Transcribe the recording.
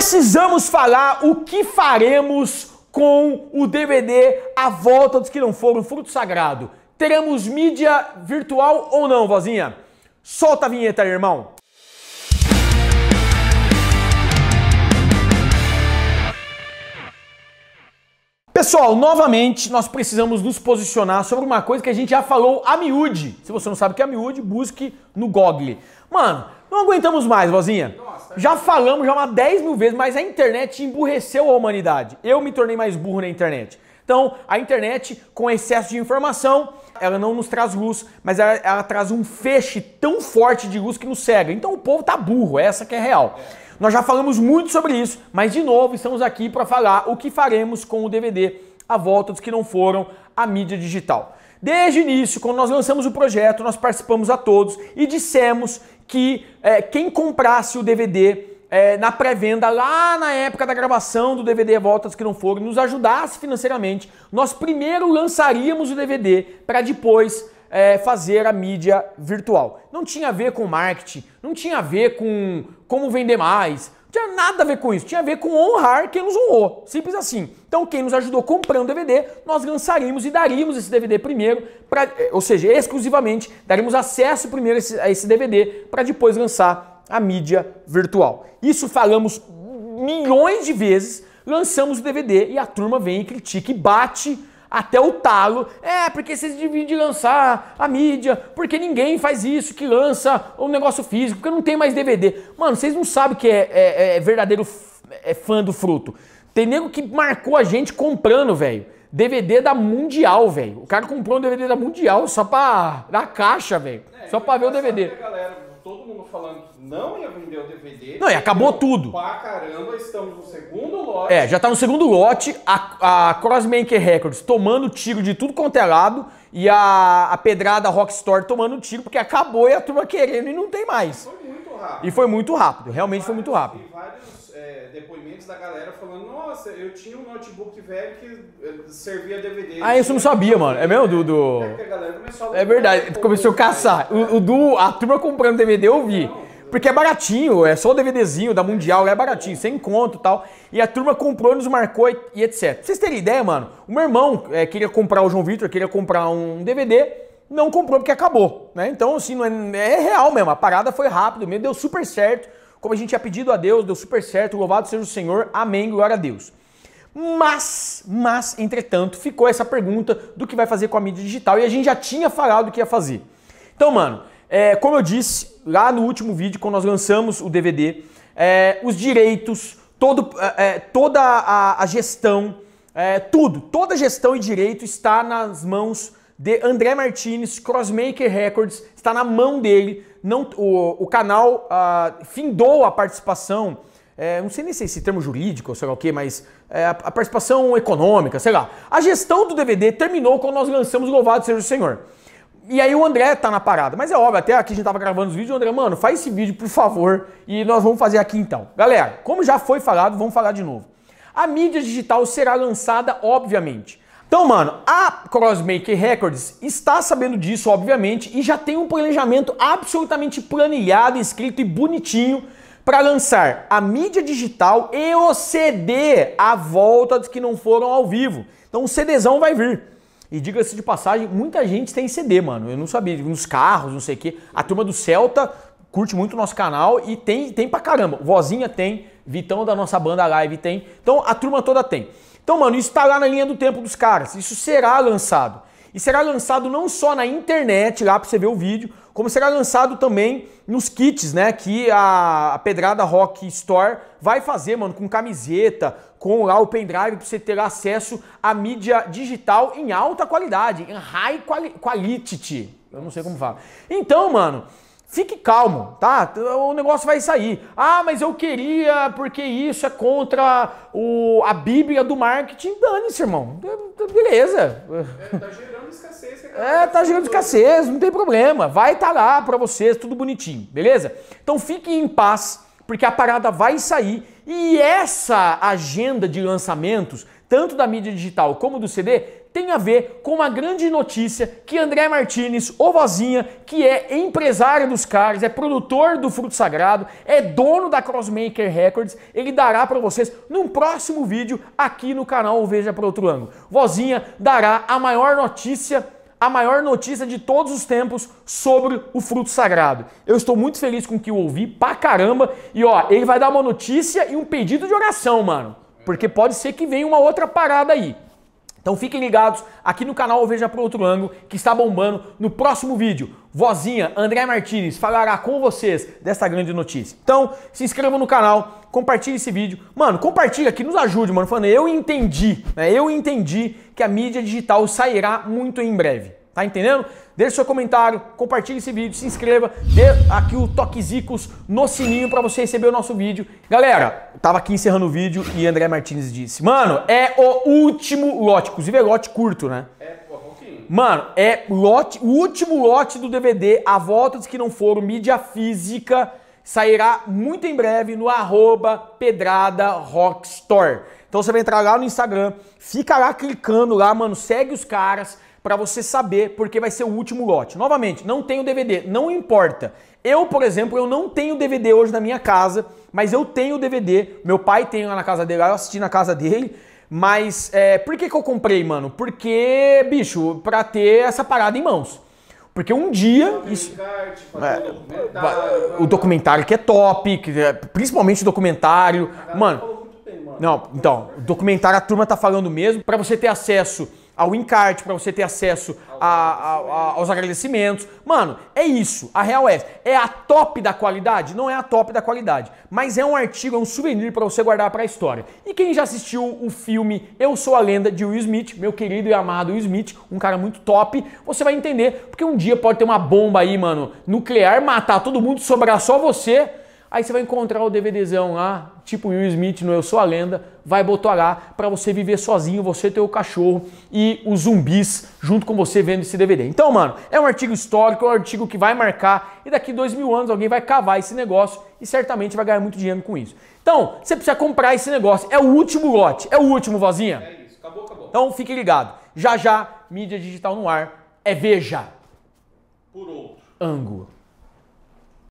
precisamos falar o que faremos com o DVD A Volta dos que não foram, Fruto Sagrado. Teremos mídia virtual ou não, vozinha? Solta a vinheta aí, irmão. Pessoal, novamente nós precisamos nos posicionar sobre uma coisa que a gente já falou a miúde. Se você não sabe o que é a miúde, busque no Google. Mano, não aguentamos mais, vozinha já falamos já umas 10 mil vezes, mas a internet emburreceu a humanidade. Eu me tornei mais burro na internet. Então, a internet, com excesso de informação, ela não nos traz luz, mas ela, ela traz um feixe tão forte de luz que nos cega. Então, o povo tá burro, essa que é real. É. Nós já falamos muito sobre isso, mas de novo estamos aqui para falar o que faremos com o DVD, a volta dos que não foram a mídia digital. Desde o início, quando nós lançamos o projeto, nós participamos a todos e dissemos que é, quem comprasse o DVD é, na pré-venda, lá na época da gravação do DVD Voltas que não foram, nos ajudasse financeiramente, nós primeiro lançaríamos o DVD para depois é, fazer a mídia virtual. Não tinha a ver com marketing, não tinha a ver com como vender mais, não tinha nada a ver com isso, tinha a ver com honrar quem nos honrou. Simples assim. Então, quem nos ajudou comprando DVD, nós lançaríamos e daríamos esse DVD primeiro, pra, é, ou seja, exclusivamente, daríamos acesso primeiro a esse, a esse DVD para depois lançar a mídia virtual. Isso falamos milhões de vezes, lançamos o DVD e a turma vem e critica e bate até o talo. É, porque vocês dividem lançar a mídia, porque ninguém faz isso que lança o um negócio físico, porque não tem mais DVD. Mano, vocês não sabem que é, é, é verdadeiro é fã do fruto. Tem nego que marcou a gente comprando, velho. DVD da Mundial, velho. O cara comprou um DVD da Mundial só pra. na caixa, velho. É, só pra ver o DVD. Galera, falando que não ia vender o DVD. Não, e acabou tudo. Pra caramba, estamos no segundo lote. É, já está no segundo lote. A, a Crossmaker Records tomando tiro de tudo quanto é lado. E a, a pedrada Rockstar tomando tiro, porque acabou e a turma querendo e não tem mais. Foi muito rápido. E foi muito rápido, realmente vários, foi muito rápido. E vários da galera falando, nossa, eu tinha um notebook velho que eh, servia DVD. Ah, isso eu não sabia, mano. É mesmo, do... do... É, é verdade, começou a caçar. O, o, do... A turma comprando DVD eu vi. Porque é baratinho, é só o DVDzinho da Mundial, é baratinho, sem conto e tal. E a turma comprou, nos marcou e etc. Pra vocês terem ideia, mano, o meu irmão é, queria comprar, o João Vitor queria comprar um DVD, não comprou porque acabou, né? Então, assim, não é, é real mesmo, a parada foi rápido mesmo, deu super certo como a gente tinha pedido a Deus, deu super certo, louvado seja o Senhor, amém, glória a Deus. Mas, mas, entretanto, ficou essa pergunta do que vai fazer com a mídia digital e a gente já tinha falado o que ia fazer. Então, mano, é, como eu disse lá no último vídeo, quando nós lançamos o DVD, é, os direitos, todo, é, é toda a, a gestão, é, tudo, toda gestão e direito está nas mãos de André Martinez, Crossmaker Records, está na mão dele não, o, o canal ah, findou a participação, é, não sei nem se é esse termo jurídico ou sei lá o que, mas é, a, participação econômica, sei lá. A gestão do DVD terminou quando nós lançamos Louvado Seja o Senhor. E aí o André tá na parada. Mas é óbvio, até aqui a gente tava gravando os vídeos, o André, mano, faz esse vídeo, por favor, e nós vamos fazer aqui então. Galera, como já foi falado, vamos falar de novo. A mídia digital será lançada, obviamente. Então, mano, a Crossmaker Records está sabendo disso, obviamente, e já tem um planejamento absolutamente planilhado, escrito e bonitinho para lançar a mídia digital e o CD à volta dos que não foram ao vivo. Então, o CDzão vai vir. E diga-se de passagem, muita gente tem CD, mano. Eu não sabia, nos carros, não sei o quê. A turma do Celta curte muito o nosso canal e tem, tem pra caramba. Vozinha tem, Vitão da nossa banda live tem. Então, a turma toda tem. Então, mano, isso está lá na linha do tempo dos caras. Isso será lançado. E será lançado não só na internet, lá para você ver o vídeo, como será lançado também nos kits, né? Que a Pedrada Rock Store vai fazer, mano, com camiseta, com lá o pendrive, para você ter acesso à mídia digital em alta qualidade, em high quality. Eu não sei como falar. Então, mano, Fique calmo, tá? O negócio vai sair. Ah, mas eu queria porque isso é contra o, a Bíblia do marketing. Dane-se, irmão. Beleza. É, tá gerando escassez. É, tá gerando escassez, não tem problema. Vai estar tá lá para vocês, tudo bonitinho, beleza? Então fique em paz, porque a parada vai sair. E essa agenda de lançamentos, tanto da mídia digital como do CD, tem a ver com uma grande notícia que André Martinez, o Vozinha, que é empresário dos caras, é produtor do Fruto Sagrado, é dono da Crossmaker Records, ele dará para vocês num próximo vídeo aqui no canal Veja para Outro Ângulo. Vozinha dará a maior notícia a maior notícia de todos os tempos sobre o fruto sagrado. Eu estou muito feliz com o que eu ouvi pra caramba. E ó, ele vai dar uma notícia e um pedido de oração, mano. Porque pode ser que venha uma outra parada aí. Então fiquem ligados aqui no canal Veja Pro Outro Ângulo, que está bombando no próximo vídeo. Vozinha André Martins falará com vocês desta grande notícia. Então, se inscrevam no canal, compartilhe esse vídeo. Mano, compartilha aqui, nos ajude, mano. Falando, eu entendi, né? Eu entendi que a mídia digital sairá muito em breve. Tá entendendo? Deixe seu comentário, compartilhe esse vídeo, se inscreva, dê aqui o toquezicos no sininho para você receber o nosso vídeo. Galera, tava aqui encerrando o vídeo e André Martins disse: "Mano, é o último lote, inclusive é lote curto, né?" É, é pouquinho. Mano, é lote, o último lote do DVD, a volta dos que não foram mídia física, sairá muito em breve no arroba Pedrada Rockstore. Então você vai entrar lá no Instagram, fica lá clicando lá, mano, segue os caras para você saber, porque vai ser o último lote. Novamente, não tenho DVD, não importa. Eu, por exemplo, eu não tenho DVD hoje na minha casa, mas eu tenho DVD. Meu pai tem lá na casa dele, eu assisti na casa dele. Mas é, por que, que eu comprei, mano? Porque, bicho, pra ter essa parada em mãos. Porque um dia. Isso, é, o, documentário, o né? documentário que é top, que é, principalmente o documentário. Mano, mano. Não, então, o documentário a turma tá falando mesmo. para você ter acesso ao encarte, para você ter acesso a, a, a, aos agradecimentos. Mano, é isso. A real é, é a top da qualidade? Não é a top da qualidade, mas é um artigo, é um souvenir para você guardar para a história. E quem já assistiu o filme Eu Sou a Lenda de Will Smith, meu querido e amado Will Smith, um cara muito top, você vai entender porque um dia pode ter uma bomba aí, mano, nuclear, matar todo mundo, sobrar só você. Aí você vai encontrar o DVDzão lá, tipo Will Smith no Eu Sou a Lenda, vai lá para você viver sozinho, você ter o cachorro e os zumbis junto com você vendo esse DVD. Então, mano, é um artigo histórico, é um artigo que vai marcar e daqui dois mil anos alguém vai cavar esse negócio e certamente vai ganhar muito dinheiro com isso. Então, você precisa comprar esse negócio. É o último lote, é o último, vozinha. É isso, acabou, acabou. Então, fique ligado. Já já, mídia digital no ar é Veja. Por outro ângulo.